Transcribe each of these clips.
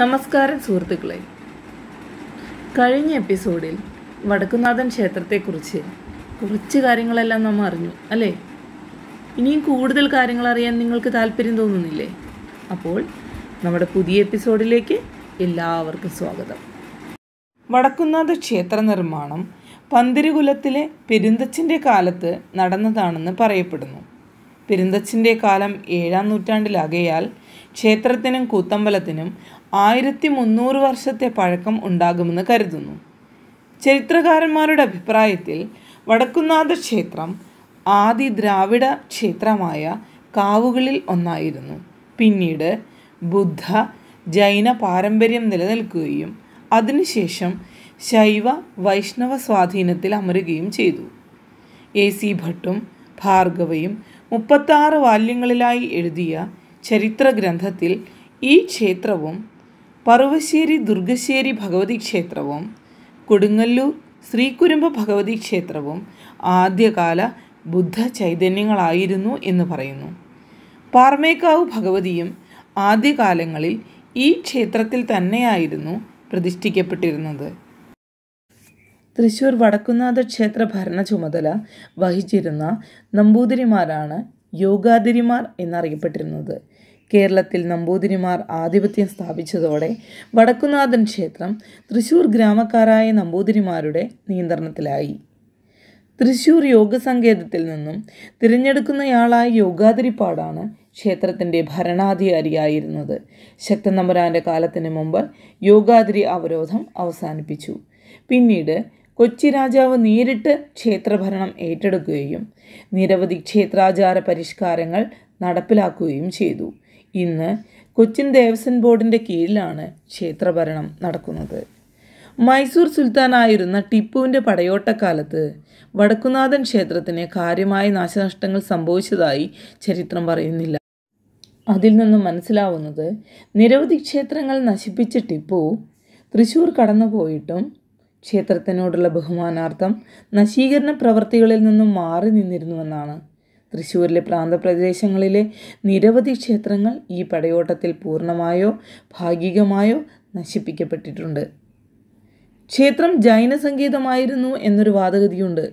നമസ്കാരം സുഹൃത്തുക്കളെ കഴിഞ്ഞ എപ്പിസോഡിൽ വടക്കുനാഥൻ ക്ഷേത്രത്തെക്കുറിച്ച് കുറച്ച് കാര്യങ്ങളെല്ലാം നമ്മൾ അറിഞ്ഞു അല്ലേ ഇനിയും കൂടുതൽ കാര്യങ്ങൾ അറിയാൻ നിങ്ങൾക്ക് താല്പര്യം തോന്നുന്നില്ലേ അപ്പോൾ നമ്മുടെ പുതിയ എപ്പിസോഡിലേക്ക് എല്ലാവർക്കും സ്വാഗതം വടക്കുന്നാഥ ക്ഷേത്ര നിർമ്മാണം പന്തിരികുലത്തിലെ പെരുന്തച്ഛൻ്റെ കാലത്ത് നടന്നതാണെന്ന് പറയപ്പെടുന്നു പെരുന്തച്ഛൻ്റെ കാലം ഏഴാം നൂറ്റാണ്ടിലകയാൽ ക്ഷേത്രത്തിനും കൂത്തമ്പലത്തിനും ആയിരത്തി മുന്നൂറ് വർഷത്തെ പഴക്കം ഉണ്ടാകുമെന്ന് കരുതുന്നു ചരിത്രകാരന്മാരുടെ അഭിപ്രായത്തിൽ വടക്കുന്നാഥ ക്ഷേത്രം ആദി ദ്രാവിഡ ക്ഷേത്രമായ കാവുകളിൽ ഒന്നായിരുന്നു പിന്നീട് ബുദ്ധ ജൈന പാരമ്പര്യം നിലനിൽക്കുകയും അതിനുശേഷം ശൈവ വൈഷ്ണവ സ്വാധീനത്തിൽ അമരുകയും ചെയ്തു എ സി ഭട്ടും ഭാർഗവയും മുപ്പത്താറ് വാല്യങ്ങളിലായി എഴുതിയ ചരിത്ര ഗ്രന്ഥത്തിൽ ഈ ക്ഷേത്രവും പറവശ്ശേരി ദുർഗശ്ശേരി ഭഗവതി ക്ഷേത്രവും കൊടുങ്ങല്ലൂർ ശ്രീകുരുമ്പ ഭഗവതി ക്ഷേത്രവും ആദ്യകാല ബുദ്ധ ചൈതന്യങ്ങളായിരുന്നു എന്ന് പറയുന്നു പാർമേക്കാവ് ഭഗവതിയും ആദ്യകാലങ്ങളിൽ ഈ ക്ഷേത്രത്തിൽ തന്നെയായിരുന്നു പ്രതിഷ്ഠിക്കപ്പെട്ടിരുന്നത് തൃശൂർ വടക്കുന്നാഥ ക്ഷേത്ര ഭരണ ചുമതല വഹിച്ചിരുന്ന നമ്പൂതിരിമാരാണ് യോഗാതിരിമാർ എന്നറിയപ്പെട്ടിരുന്നത് കേരളത്തിൽ നമ്പൂതിരിമാർ ആധിപത്യം സ്ഥാപിച്ചതോടെ വടക്കുനാഥൻ ക്ഷേത്രം തൃശൂർ ഗ്രാമക്കാരായ നമ്പൂതിരിമാരുടെ നിയന്ത്രണത്തിലായി തൃശൂർ യോഗസങ്കേതത്തിൽ നിന്നും തിരഞ്ഞെടുക്കുന്നയാളായ യോഗാതിരിപ്പാടാണ് ക്ഷേത്രത്തിൻ്റെ ഭരണാധികാരിയായിരുന്നത് ശക്തനമ്പുരാൻ്റെ കാലത്തിന് മുമ്പ് യോഗാതിരി അവരോധം അവസാനിപ്പിച്ചു പിന്നീട് കൊച്ചി രാജാവ് നേരിട്ട് ക്ഷേത്രഭരണം ഏറ്റെടുക്കുകയും നിരവധി ക്ഷേത്രാചാര പരിഷ്കാരങ്ങൾ നടപ്പിലാക്കുകയും ചെയ്തു ഇന്ന് കൊച്ചിൻ ദേവസ്വം ബോർഡിൻ്റെ കീഴിലാണ് ക്ഷേത്രഭരണം നടക്കുന്നത് മൈസൂർ സുൽത്താനായിരുന്ന ടിപ്പുവിൻ്റെ പടയോട്ടക്കാലത്ത് വടക്കുനാഥൻ ക്ഷേത്രത്തിന് കാര്യമായ നാശനഷ്ടങ്ങൾ സംഭവിച്ചതായി ചരിത്രം പറയുന്നില്ല അതിൽ നിന്നും മനസ്സിലാവുന്നത് നിരവധി ക്ഷേത്രങ്ങൾ നശിപ്പിച്ച ടിപ്പു തൃശ്ശൂർ കടന്നുപോയിട്ടും ക്ഷേത്രത്തിനോടുള്ള ബഹുമാനാർത്ഥം നശീകരണ പ്രവർത്തികളിൽ നിന്നും മാറി നിന്നിരുന്നുവെന്നാണ് തൃശ്ശൂരിലെ പ്രാന്തപ്രദേശങ്ങളിലെ നിരവധി ക്ഷേത്രങ്ങൾ ഈ പടയോട്ടത്തിൽ പൂർണ്ണമായോ ഭാഗികമായോ നശിപ്പിക്കപ്പെട്ടിട്ടുണ്ട് ക്ഷേത്രം ജൈന സംഗീതമായിരുന്നു എന്നൊരു വാദഗതിയുണ്ട്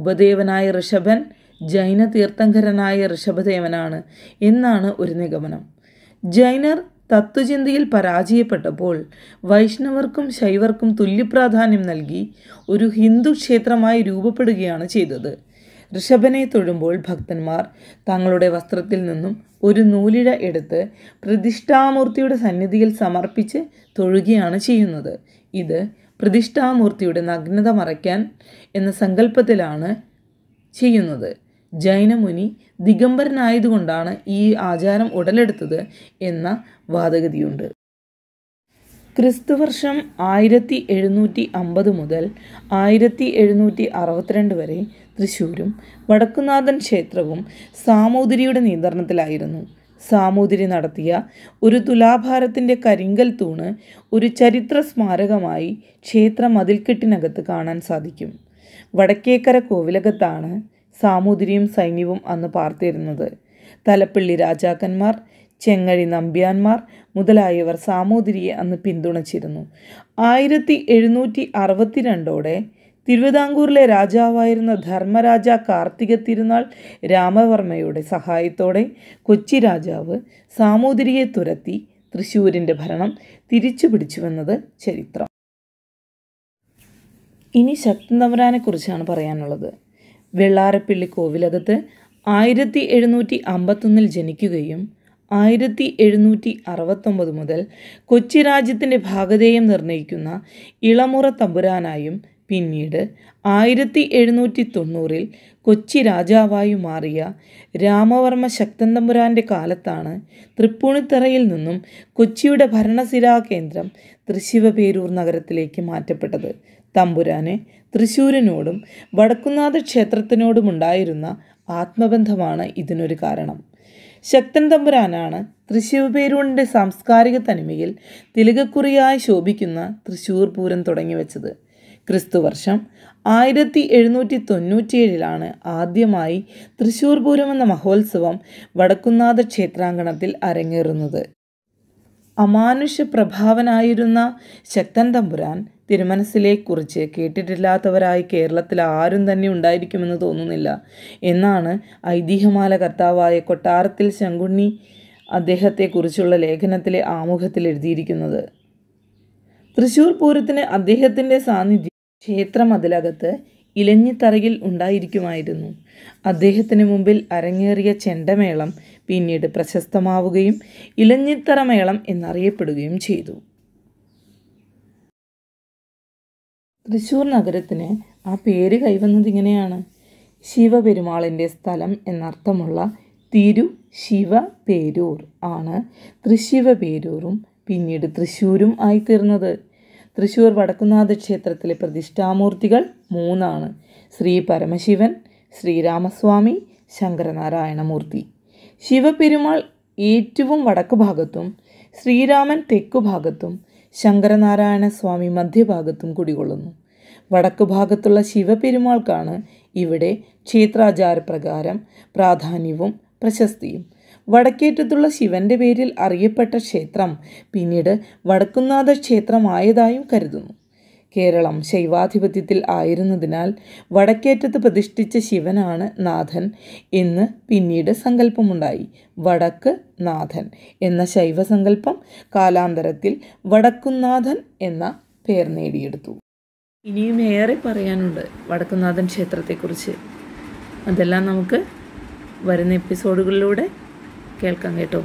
ഉപദേവനായ ഋഷഭൻ ജൈന തീർത്ഥങ്കരനായ ഋഷഭദേവനാണ് എന്നാണ് ഒരു നിഗമനം ജൈനർ തത്വചിന്തയിൽ പരാജയപ്പെട്ടപ്പോൾ വൈഷ്ണവർക്കും ശൈവർക്കും തുല്യപ്രാധാന്യം നൽകി ഒരു ഹിന്ദു ക്ഷേത്രമായി രൂപപ്പെടുകയാണ് ചെയ്തത് ഋഷഭനെ തൊഴുമ്പോൾ ഭക്തന്മാർ തങ്ങളുടെ വസ്ത്രത്തിൽ നിന്നും ഒരു നൂലിഴ എടുത്ത് പ്രതിഷ്ഠാമൂർത്തിയുടെ സന്നിധിയിൽ സമർപ്പിച്ച് തൊഴുകയാണ് ചെയ്യുന്നത് ഇത് പ്രതിഷ്ഠാമൂർത്തിയുടെ നഗ്നത മറയ്ക്കാൻ എന്ന സങ്കല്പത്തിലാണ് ചെയ്യുന്നത് ജൈനമുനി ദിഗംബരനായതുകൊണ്ടാണ് ഈ ആചാരം ഉടലെടുത്തത് എന്ന വാദഗതിയുണ്ട് ക്രിസ്തുവർഷം ആയിരത്തി എഴുന്നൂറ്റി അമ്പത് മുതൽ ആയിരത്തി എഴുന്നൂറ്റി അറുപത്തിരണ്ട് വരെ തൃശ്ശൂരും വടക്കുനാഥൻ ക്ഷേത്രവും സാമൂതിരിയുടെ നിയന്ത്രണത്തിലായിരുന്നു സാമൂതിരി നടത്തിയ ഒരു തുലാഭാരത്തിൻ്റെ കരിങ്കൽ തൂണ് ഒരു ചരിത്ര സ്മാരകമായി ക്ഷേത്ര മതിൽക്കെട്ടിനകത്ത് കാണാൻ സാധിക്കും വടക്കേക്കര കോവിലകത്താണ് സാമൂതിരിയും സൈന്യവും അന്ന് പാർത്തിരുന്നത് തലപ്പള്ളി രാജാക്കന്മാർ ചെങ്ങഴി നമ്പ്യാന്മാർ മുതലായവർ സാമൂതിരിയെ അന്ന് പിന്തുണച്ചിരുന്നു ആയിരത്തി എഴുന്നൂറ്റി അറുപത്തിരണ്ടോടെ തിരുവിതാംകൂറിലെ രാജാവായിരുന്ന ധർമ്മരാജ കാർത്തിക തിരുനാൾ രാമവർമ്മയുടെ സഹായത്തോടെ കൊച്ചി രാജാവ് സാമൂതിരിയെ തുരത്തി തൃശ്ശൂരിൻ്റെ ഭരണം തിരിച്ചു പിടിച്ചുവെന്നത് ചരിത്രം ഇനി ശക്തൻ തമ്പുരാനെക്കുറിച്ചാണ് പറയാനുള്ളത് വെള്ളാരപ്പള്ളി കോവിലകത്ത് ആയിരത്തി എഴുന്നൂറ്റി അമ്പത്തൊന്നിൽ ജനിക്കുകയും ആയിരത്തി എഴുന്നൂറ്റി അറുപത്തൊമ്പത് മുതൽ കൊച്ചി രാജ്യത്തിൻ്റെ ഭാഗധേയം നിർണ്ണയിക്കുന്ന ഇളമുറ തമ്പുരാനായും പിന്നീട് ആയിരത്തി എഴുന്നൂറ്റി തൊണ്ണൂറിൽ കൊച്ചി രാജാവായി മാറിയ രാമവർമ്മ ശക്തൻ തമ്പുരാൻ്റെ കാലത്താണ് തൃപ്പൂണിത്തറയിൽ നിന്നും കൊച്ചിയുടെ ഭരണസിരാ കേന്ദ്രം തൃശിവപേരൂർ നഗരത്തിലേക്ക് മാറ്റപ്പെട്ടത് തമ്പുരാന് തൃശ്ശൂരിനോടും വടക്കുന്നാഥ ക്ഷേത്രത്തിനോടുമുണ്ടായിരുന്ന ആത്മബന്ധമാണ് ഇതിനൊരു കാരണം ശക്തൻ തമ്പുരാനാണ് തൃശ്ശിവപേരൂരിൻ്റെ സാംസ്കാരിക തനിമയിൽ തിലകക്കുറിയായി ശോഭിക്കുന്ന തൃശ്ശൂർ പൂരം തുടങ്ങി വെച്ചത് ക്രിസ്തുവർഷം ആയിരത്തി എഴുന്നൂറ്റി തൊണ്ണൂറ്റിയേഴിലാണ് ആദ്യമായി തൃശ്ശൂർ പൂരം എന്ന മഹോത്സവം വടക്കുന്നാഥ ക്ഷേത്രാങ്കണത്തിൽ അരങ്ങേറുന്നത് അമാനുഷ പ്രഭാവനായിരുന്ന ശക്തൻ തമ്പുരാൻ തിരുമനസിലെ കുറിച്ച് കേട്ടിട്ടില്ലാത്തവരായി കേരളത്തിൽ ആരും തന്നെ ഉണ്ടായിരിക്കുമെന്ന് തോന്നുന്നില്ല എന്നാണ് ഐതിഹ്യമാല കർത്താവായ കൊട്ടാരത്തിൽ ശങ്കുണ്ണി അദ്ദേഹത്തെക്കുറിച്ചുള്ള ലേഖനത്തിലെ ആമുഖത്തിൽ എഴുതിയിരിക്കുന്നത് തൃശൂർ പൂരത്തിന് അദ്ദേഹത്തിൻ്റെ സാന്നിധ്യം ക്ഷേത്രമതിലകത്ത് ഇലഞ്ഞിത്തറയിൽ ഉണ്ടായിരിക്കുമായിരുന്നു അദ്ദേഹത്തിന് മുമ്പിൽ അരങ്ങേറിയ ചെണ്ടമേളം പിന്നീട് പ്രശസ്തമാവുകയും ഇലഞ്ഞിത്തറമേളം എന്നറിയപ്പെടുകയും ചെയ്തു തൃശ്ശൂർ നഗരത്തിന് ആ പേര് കൈവന്നത് ഇങ്ങനെയാണ് ശിവപെരുമാളിൻ്റെ സ്ഥലം എന്നർത്ഥമുള്ള തിരു ശിവ പേരൂർ ആണ് തൃശിവ പേരൂറും പിന്നീട് തൃശ്ശൂരും ആയിത്തീർന്നത് തൃശ്ശൂർ വടക്കുന്നാഥ ക്ഷേത്രത്തിലെ പ്രതിഷ്ഠാമൂർത്തികൾ മൂന്നാണ് ശ്രീ പരമശിവൻ ശ്രീരാമസ്വാമി ശങ്കരനാരായണമൂർത്തി ശിവപെരുമാൾ ഏറ്റവും വടക്കു ഭാഗത്തും ശ്രീരാമൻ തെക്കു ഭാഗത്തും ശങ്കരനാരായണ സ്വാമി മധ്യഭാഗത്തും കുടികൊള്ളുന്നു വടക്കു ഭാഗത്തുള്ള ശിവപെരുമാൾക്കാണ് ഇവിടെ ക്ഷേത്രാചാരപ്രകാരം പ്രാധാന്യവും പ്രശസ്തിയും വടക്കേറ്റത്തുള്ള ശിവന്റെ പേരിൽ അറിയപ്പെട്ട ക്ഷേത്രം പിന്നീട് വടക്കുന്നാഥ ക്ഷേത്രമായതായും കരുതുന്നു കേരളം ശൈവാധിപത്യത്തിൽ ആയിരുന്നതിനാൽ വടക്കേറ്റത്ത് പ്രതിഷ്ഠിച്ച ശിവനാണ് നാഥൻ എന്ന് പിന്നീട് സങ്കല്പമുണ്ടായി വടക്ക് നാഥൻ എന്ന ശൈവസങ്കല്പം കാലാന്തരത്തിൽ വടക്കുന്നാഥൻ എന്ന പേർ നേടിയെടുത്തു ഇനിയും ഏറെ പറയാനുണ്ട് വടക്കുന്നാഥൻ ക്ഷേത്രത്തെക്കുറിച്ച് അതെല്ലാം നമുക്ക് വരുന്ന എപ്പിസോഡുകളിലൂടെ കേൾക്കാം കേട്ടോ